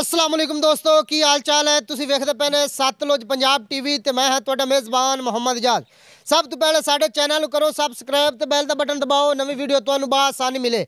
ਅਸਲਾਮ ਅਲੈਕੁਮ ਦੋਸਤੋ ਕੀ ਹਾਲ ਚਾਲ ਹੈ ਤੁਸੀਂ ਵੇਖਦੇ ਪਏ ਨੇ ਸਤਲੁਜ ਪੰਜਾਬ ਟੀਵੀ ਤੇ ਮੈਂ ਹਾਂ ਤੁਹਾਡਾ ਮੇਜ਼ਬਾਨ ਮੁਹੰਮਦ ਜਾਦ ਸਭ ਤੋਂ ਪਹਿਲਾਂ ਸਾਡੇ ਚੈਨਲ ਨੂੰ ਕਰੋ ਸਬਸਕ੍ਰਾਈਬ ਤੇ ਬੈਲ ਦਾ ਬਟਨ ਦਬਾਓ ਨਵੀਂ ਵੀਡੀਓ ਤੁਹਾਨੂੰ ਆਸਾਨੀ ਮਿਲੇ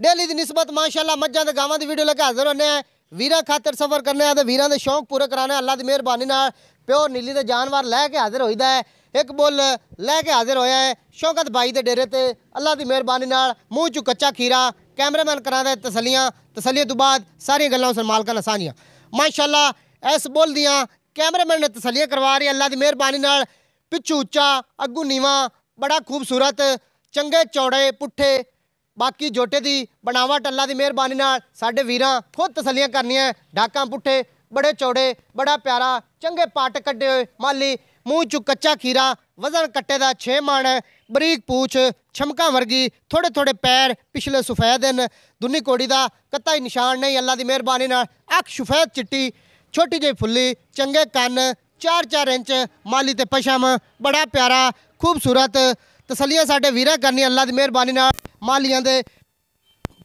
ਡੇਲੀ ਦੀ ਨਿਸਬਤ ਮਾਸ਼ਾਅੱਲਾ ਮੱਝਾਂ ਦੇ ਗਾਵਾਂ ਦੀ ਵੀਡੀਓ ਲੈ ਕੇ ਹਾਜ਼ਰ ਹੋਨੇ ਆ ਵੀਰਾਂ ਖਾਤਰ ਸਫਰ ਕਰਨੇ ਆ ਤੇ ਵੀਰਾਂ ਦੇ ਸ਼ੌਂਕ ਪੂਰੇ ਕਰਾਣੇ ਅੱਲਾ ਦੀ ਮਿਹਰਬਾਨੀ ਨਾਲ ਪਿਓਰ ਨੀਲੀ ਦੇ ਜਾਨਵਰ ਲੈ ਕੇ ਹਾਜ਼ਰ ਹੋਈਦਾ ਹੈ ਇੱਕ ਬੁੱਲ ਲੈ ਕੇ ਹਾਜ਼ਰ ਹੋਇਆ ਹੈ ਸ਼ੌਕਤ ਬਾਈ ਦੇ ਡੇਰੇ ਤੇ ਅੱਲਾ ਦੀ ਮਿਹਰਬਾਨੀ ਨਾਲ ਮੂੰਹ ਚ ਕੱਚਾ ਖੀਰਾ ਕੈਮਰਾਮੈਨ ਕਰਾਂਦਾ ਤਸੱਲੀਆਂ ਤਸੱਲੀ ਤੋਂ ਬਾਅਦ ਸਾਰੀਆਂ ਗੱਲਾਂ ਉਸ ਮਾਲਕਾਂ ਨਾਲ ਸਾਂਝੀਆਂ ਮਾਸ਼ਾਅੱਲਾ ਐਸ ਬੋਲ ਦੀਆਂ ਕੈਮਰਾਮੈਨ ਨੇ ਤਸੱਲੀਆਂ ਕਰਵਾ ਰਹੀ ਅੱਲਾ ਦੀ ਮਿਹਰਬਾਨੀ ਨਾਲ ਪਿੱਛੂ ਉੱਚਾ ਅੱਗੂ ਨੀਵਾ ਬੜਾ ਖੂਬਸੂਰਤ ਚੰਗੇ ਚੌੜੇ ਪੁੱਠੇ ਬਾਕੀ ਜੋਟੇ ਦੀ ਬਣਾਵਟ ਅੱਲਾ ਦੀ ਮਿਹਰਬਾਨੀ ਨਾਲ ਸਾਡੇ ਵੀਰਾਂ ਖੁਦ ਤਸੱਲੀਆਂ ਕਰਨੀਆਂ ਢਾਕਾਂ ਪੁੱਠੇ ਬੜੇ ਚੌੜੇ ਬੜਾ ਪਿਆਰਾ ਚੰਗੇ ਪਾਟ ਕੱਢੇ ਹੋਏ ਮਾਲੀ ਮੂੰਹ ਚ ਕੱਚਾ ਖੀਰਾ ਵਜ਼ਨ ਕੱਟੇ ਦਾ 6 ਮਣ ਬਰੀਕ ਪੂਛ ਛਮਕਾਂ ਵਰਗੀ ਥੋੜੇ ਥੋੜੇ ਪੈਰ ਪਿਛਲੇ ਸਫੈਦ ਨੇ ਦੁਨੀ ਕੋੜੀ ਦਾ ਕੱਤਾ ਹੀ ਨਿਸ਼ਾਨ ਨਹੀਂ ਅੱਲਾ ਦੀ ਮਿਹਰਬਾਨੀ ਨਾਲ ਅੱਖ ਸਫੈਦ ਚਿੱਟੀ ਛੋਟੀ ਜਿਹੀ ਫੁੱਲੀ ਚੰਗੇ ਕੰਨ 4-4 ਇੰਚ ਮਾਲੀ ਤੇ ਪਸ਼ਮ ਬੜਾ ਪਿਆਰਾ ਖੂਬਸੂਰਤ ਤਸੱਲੀਆਂ ਸਾਡੇ ਵੀਰਾਂ ਕਰਨੀ ਅੱਲਾ ਦੀ ਮਿਹਰਬਾਨੀ ਨਾਲ ਮਾਲੀਆਂ ਦੇ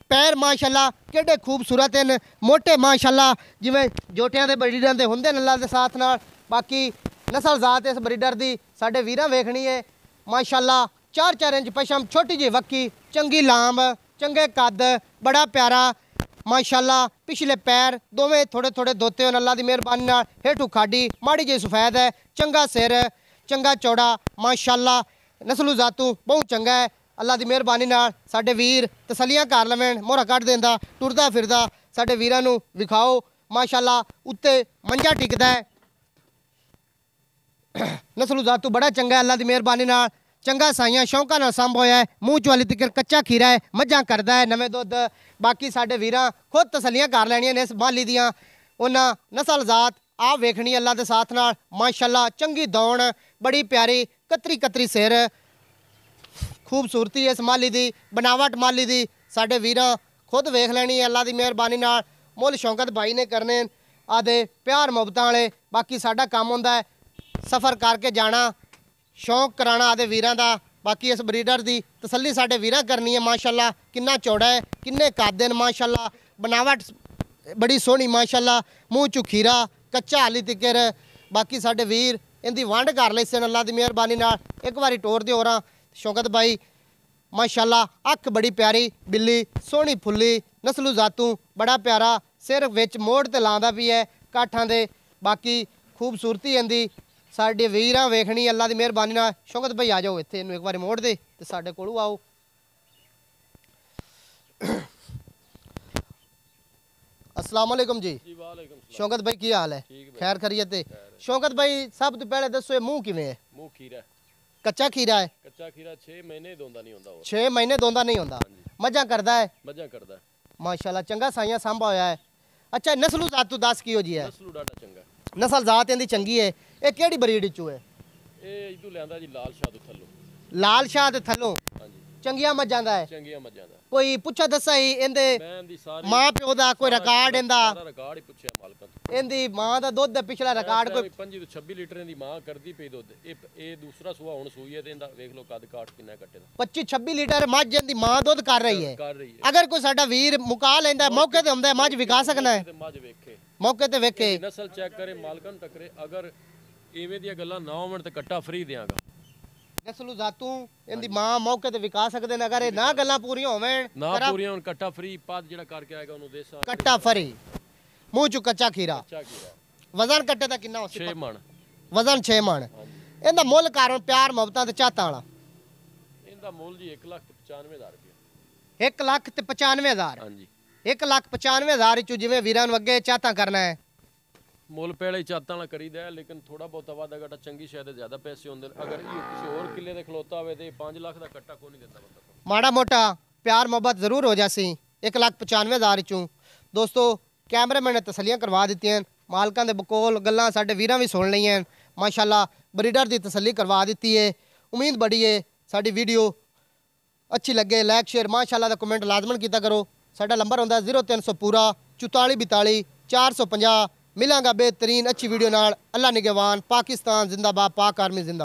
ਪੈਰ ਮਾਸ਼ਾਅੱਲਾ ਕਿਹੜੇ ਖੂਬਸੂਰਤ ਨੇ ਮੋٹے ਮਾਸ਼ਾਅੱਲਾ ਜਿਵੇਂ ਜੋਟਿਆਂ ਦੇ ਬੜੀ ਰਹਿੰਦੇ ਹੁੰਦੇ ਨੇ ਅੱਲਾ ਦੇ ਸਾਥ ਨਾਲ ਬਾਕੀ ਨਸਲ ਜ਼ਾਤ ਇਸ ਬਰੀਡਰ ਦੀ ਸਾਡੇ ਵੀਰਾਂ ਵੇਖਣੀ ਹੈ ਮਾਸ਼ਾਅੱਲਾ 4-4 ਇੰਚ ਪਸ਼ਮ ਛੋਟੀ ਜੀ ਵੱਕੀ ਚੰਗੀ ਲਾਂਬ ਚੰਗੇ ਕੱਦ ਬੜਾ ਪਿਆਰਾ ਮਾਸ਼ਾਅੱਲਾ ਪਿਛਲੇ ਪੈਰ ਦੋਵੇਂ ਥੋੜੇ ਥੋੜੇ ਦੋਤੇ ਹੋਣ ਅੱਲਾ ਦੀ ਮਿਹਰਬਾਨੀ ਨਾਲ ਹੇਠੂ ਖਾਡੀ ਮਾੜੀ ਜੀ ਸਫੈਦ ਹੈ ਚੰਗਾ ਸਿਰ ਚੰਗਾ ਚੌੜਾ ਮਾਸ਼ਾਅੱਲਾ ਨਸਲੂ ਜ਼ਾਤੂ ਬਹੁਤ ਚੰਗਾ ਹੈ ਅੱਲਾ ਦੀ ਮਿਹਰਬਾਨੀ ਨਾਲ ਸਾਡੇ ਵੀਰ ਤਸੱਲੀਆਂ ਕਰ ਲਵਣ ਮੋਹਰਾ ਕੱਢ ਦਿੰਦਾ ਟੁਰਦਾ ਫਿਰਦਾ ਸਾਡੇ ਵੀਰਾਂ ਨੂੰ ਵਿਖਾਓ ਮਾਸ਼ਾਅੱਲਾ ਉੱਤੇ ਮੰਜਾ ਟਿਕਦਾ ਹੈ ਨਸਲੂਜ਼ਾਤੂ ਬੜਾ ਚੰਗਾ ਅੱਲਾ ਦੀ ਮਿਹਰਬਾਨੀ ਨਾਲ ਚੰਗਾ ਸਾਈਆਂ ਸ਼ੌਂਕਾਂ ਨਾਲ ਸੰਭ ਹੋਇਆ ਹੈ ਮੂੰਹ ਚਵਾਲੀ ਤਿਕਰ ਕੱਚਾ ਖੀਰਾ ਹੈ ਮੱਝਾਂ ਕਰਦਾ ਹੈ ਨਵੇਂ ਦੁੱਧ ਬਾਕੀ ਸਾਡੇ ਵੀਰਾਂ ਖੁਦ ਤਸੱਲੀਆਂ ਕਰ ਲੈਣੀਆਂ ਨੇ ਇਸ ਬਾਲੀ ਦੀਆਂ ਉਹਨਾਂ ਨਸਲਜ਼ਾਤ ਆ ਵੇਖਣੀ ਅੱਲਾ ਦੇ ਸਾਥ ਨਾਲ ਮਾਸ਼ਾਅੱਲਾ ਚੰਗੀ ਦੌਣ ਬੜੀ ਪਿਆਰੀ ਕਤਰੀ ਕਤਰੀ ਸਿਰ ਖੂਬਸੂਰਤੀ ਇਸ ਮਾਲੀ ਦੀ ਬਨਾਵਟ ਮਾਲੀ ਦੀ ਸਾਡੇ ਵੀਰਾਂ ਖੁਦ ਵੇਖ ਲੈਣੀ ਹੈ ਅੱਲਾ ਦੀ ਮਿਹਰਬਾਨੀ ਨਾਲ ਮੁੱਲ ਸ਼ੌਂਕਤ ਭਾਈ ਨੇ ਕਰਨੇ ਆਦੇ ਪਿਆਰ ਮੁਹੱਬਤਾਂ ਵਾਲੇ ਬਾਕੀ ਸਾਡਾ ਕੰਮ ਹੁੰਦਾ ਹੈ ਸਫ਼ਰ ਕਰਕੇ ਜਾਣਾ ਸ਼ੌਂਕ ਕਰਾਣਾ ਆਦੇ ਵੀਰਾਂ ਦਾ ਬਾਕੀ ਇਸ ਬਰੀਡਰ ਦੀ ਤਸੱਲੀ ਸਾਡੇ ਵੀਰਾਂ ਕਰਨੀ ਹੈ ਮਾਸ਼ਾਅੱਲਾ ਕਿੰਨਾ ਚੌੜਾ ਹੈ ਕਿੰਨੇ ਕਾਦੇ ਨੇ ਮਾਸ਼ਾਅੱਲਾ ਬਨਾਵਟ ਬੜੀ ਸੋਹਣੀ ਮਾਸ਼ਾਅੱਲਾ ਮੂੰਹ ਚੁਖੀਰਾ ਕੱਚਾ ਹਾਲੀ ਤਿਕਰ ਬਾਕੀ ਸਾਡੇ ਵੀਰ ਇਹਦੀ ਵੰਡ ਕਰ ਲਈ ਸਨ ਅੱਲਾ ਦੀ ਮਿਹਰਬਾਨੀ ਨਾਲ ਇੱਕ ਵਾਰੀ ਟੋਰ ਦਿਓ ਹੋਰਾਂ ਸ਼ੌਕਤ ਬਾਈ ਮਾਸ਼ਾਅੱਲਾ ਅੱਖ ਬੜੀ ਪਿਆਰੀ ਬਿੱਲੀ ਸੋਹਣੀ ਫੁੱਲੀ ਨਸਲੂ ਜ਼ਾਤੂ ਬੜਾ ਪਿਆਰਾ ਸਿਰ ਵਿੱਚ ਮੋੜ ਤੇ ਲਾਂਦਾ ਵੀ ਹੈ ਕਾਠਾਂ ਦੇ ਬਾਕੀ ਖੂਬਸੂਰਤੀ ਇਹਦੀ ਸਾਡੇ ਵੀਰਾਂ ਵੇਖਣੀ ਅੱਲਾ ਦੀ ਮਿਹਰਬਾਨੀ ਨਾਲ ਸ਼ੌਕਤ ਭਾਈ ਆ ਜਾਓ ਇੱਥੇ ਇਹਨੂੰ ਇੱਕ ਵਾਰੀ ਮੋੜ ਦੇ ਤੇ ਸਾਡੇ ਕੋਲੋਂ ਆਓ ਅਸਲਾਮ ਅਲੈਕਮ ਜੀ ਜੀ ਵਾਲੇਕਮ ਸ਼ੌਕਤ ਭਾਈ ਕੀ ਹਾਲ ਹੈ ਖੈਰ ਖਰੀਅਤ ਤੇ ਸ਼ੌਕਤ ਭਾਈ ਸਭ ਤੋਂ ਪਹਿਲੇ ਦੱਸੋ ਇਹ ਮੂੰਹ ਕਿਵੇਂ ਹੈ ਮੂੰਹ ਖੀਰਾ ਕੱਚਾ ਖੀਰਾ ਹੈ ਕੱਚਾ ਖੀਰਾ 6 ਮਹੀਨੇ ਦੋਂਦਾ ਨਹੀਂ ਹੁੰਦਾ 6 ਮਹੀਨੇ ਦੋਂਦਾ ਨਹੀਂ ਹੁੰਦਾ ਮਜ਼ਾ ਕਰਦਾ ਹੈ ਮਜ਼ਾ ਕਰਦਾ ਮਾਸ਼ਾਅੱਲਾ ਚੰਗਾ ਸਾਈਆਂ ਸੰਭਾ ਹੋਇਆ ਹੈ ਅੱਛਾ ਨਸਲੂ ਜ਼ਾਤ ਤੂੰ ਦੱਸ ਕੀ ਹੋ ਜੀ ਹੈ ਨਸਲੂ ਡਾਟਾ ਚੰਗਾ ਨਸਲ ਜ਼ਾਤ ਇਹਦੀ ਚੰਗੀ ਹੈ ਇਹ ਕਿਹੜੀ ਬਰੀਡ ਚੋ ਹੈ ਇਹ ਇਦੋਂ ਲੈਂਦਾ ਜੀ ਲਾਲ ਸ਼ਾਹ ਦੇ ਥੱਲੋਂ ਲਾਲ ਸ਼ਾਹ ਦੇ ਥੱਲੋਂ ਹਾਂਜੀ ਚੰਗੀਆਂ ਮੱਝਾਂ ਦਾ ਹੈ ਚੰਗੀਆਂ ਮੱਝਾਂ ਦਾ ਕੋਈ ਪੁੱਛਾ ਦੱਸਾਈ ਇਹਦੇ ਮਾਂ ਪਿਓ ਦਾ ਕੋਈ ਰਿਕਾਰਡ ਇਹਦਾ ਰਿਕਾਰਡ ਹੀ ਪੁੱਛਿਆ ਮਾਲਕ ਇਹਦੀ ਮਾਂ ਦਾ ਦੁੱਧ ਪਿਛਲਾ ਰਿਕਾਰਡ ਕੋਈ 25 ਤੋਂ 26 ਲੀਟਰ ਦੀ ਮਾਂ ਕਰਦੀ ਪਈ ਦੁੱਧ ਇਹ ਇਹ ਦੂਸਰਾ ਸੂਆ ਹੁਣ ਸੂਈ ਹੈ ਤੇ ਇਹਦਾ ਵੇਖ ਲਓ ਕਦ ਕਾਟ ਕਿੰਨਾ ਕੱਟੇ ਦਾ 25 26 ਲੀਟਰ ਮੱਝ ਇਹਦੀ ਮਾਂ ਦੁੱਧ ਕਰ ਰਹੀ ਹੈ ਕਰ ਰਹੀ ਹੈ ਅਗਰ ਕੋਈ ਸਾਡਾ ਵੀਰ ਮੁਕਾ ਲੈਂਦਾ ਮੌਕੇ ਤੇ ਹੁੰਦਾ ਮੱਝ ਵਿਕਾ ਸਕਣਾ ਹੈ ਮੱਝ ਵੇਖੇ ਮੌਕੇ ਤੇ ਵੇਖੇ ਨਸਲ ਚੈੱਕ ਕਰੇ ਨੂੰ ਟਕਰੇ ਅਗਰ ਇਵੇਂ ਦੀਆਂ ਗੱਲਾਂ ਨਾ ਹੋਣ ਤੇ ਕੱਟਾ ਫਰੀ ਦੇਾਂਗਾ ਨਸਲੂ ਜ਼ਾਤੂ ਇਹਦੀ ਮਾਂ ਮੌਕੇ ਤੇ ਵਿਕਾ ਸਕਦੇ ਨੇ ਅਗਰ ਇਹ ਨਾ ਗੱਲਾਂ ਪੂਰੀਆਂ ਹੋਵਣ ਨਾ ਪੂਰੀਆਂ ਹੋਣ ਕੱਟਾ ਫਰੀ ਪਾਦ ਜਿਹੜਾ ਕਰਕੇ ਆਏਗਾ ਉਹਨੂੰ ਦੇ ਕੱਟਾ ਫਰੀ ਮੂੰਹ ਚ ਕੱਚਾ ਖੀਰਾ ਵਜ਼ਨ ਕੱਟੇ ਦਾ ਕਿੰਨਾ ਹੋਸੀ 6 ਮਣ ਵਜ਼ਨ 6 ਮਣ ਇਹਦਾ ਮੁੱਲ ਕਾਰਨ ਪਿਆਰ ਮੁਹੱਬਤਾਂ ਤੇ ਚਾਹਤਾਂ ਵਾਲਾ ਇਹਦਾ ਮੁੱਲ ਜੀ 1 ਲੱਖ 95000 ਰੁਪਏ 1 ਲੱਖ ਤੇ 95000 ਹਾਂਜੀ 1 ਲੱਖ 95000 ਚ ਜਿਵੇਂ ਵੀਰਾਂ ਨੂੰ ਅੱਗੇ ਚਾਹਤਾਂ ਕਰਨਾ ਹੈ ਮੁੱਲ ਪਹਿਲੇ ਚਾਤਾਂ ਨਾਲ ਕਰੀਦਾ ਲੇਕਿਨ ਥੋੜਾ ਬਹੁਤਾ ਵਾਦਾ ਘਟਾ ਚੰਗੀ ਸ਼ਾਇਦ ਜ਼ਿਆਦਾ ਪੈਸੇ ਹੁੰਦੇ ਅਗਰ ਇਹ ਕਿਸੇ ਹੋਰ ਕਿੱਲੇ ਦੇ ਖਲੋਤਾ ਹੋਵੇ ਤੇ 5 ਲੱਖ ਦਾ ਕੱਟਾ ਕੋਈ ਨਹੀਂ ਦਿੰਦਾ ਬੰਦਾ ਮਾੜਾ ਮੋਟਾ ਪਿਆਰ ਮੁਹੱਬਤ ਜ਼ਰੂਰ ਹੋ ਜਾਸੀ 1 ਲੱਖ 95000 ਚੋਂ ਦੋਸਤੋ ਕੈਮਰਾਮੈਨ ਨੇ ਤਸੱਲੀਆਂ ਕਰਵਾ ਦਿੱਤੀਆਂ ਮਾਲਕਾਂ ਦੇ ਬਕੋਲ ਗੱਲਾਂ ਸਾਡੇ ਵੀਰਾਂ ਵੀ ਸੁਣ ਲਈਆਂ ਮਾਸ਼ਾਅੱਲਾ ਬਰੀਡਰ ਦੀ ਤਸੱਲੀ ਕਰਵਾ ਦਿੱਤੀ ਏ ਉਮੀਦ ਬੜੀ ਏ ਸਾਡੀ ਵੀਡੀਓ ਅੱਛੀ ਲੱਗੇ ਲਾਈਕ ਸ਼ੇਅਰ ਮਾਸ਼ਾਅੱਲਾ ਦਾ ਕਮੈਂਟ ਲਾਜ਼ਮਨ ਕੀਤਾ ਕਰੋ ਸਾਡਾ ਨੰਬਰ ਹੁੰਦਾ 0300 ਪੂਰਾ 4442 450 ਮਿਲਾਂਗਾ ਬਿਹਤਰੀਨ ਅੱਛੀ ਵੀਡੀਓ ਨਾਲ ਅੱਲਾ ਨਿਗਹਿਵਾਨ ਪਾਕਿਸਤਾਨ ਜ਼ਿੰਦਾਬਾਦ ਪਾਕ ਆਰਮੀ ਜ਼ਿੰਦਾਬਾਦ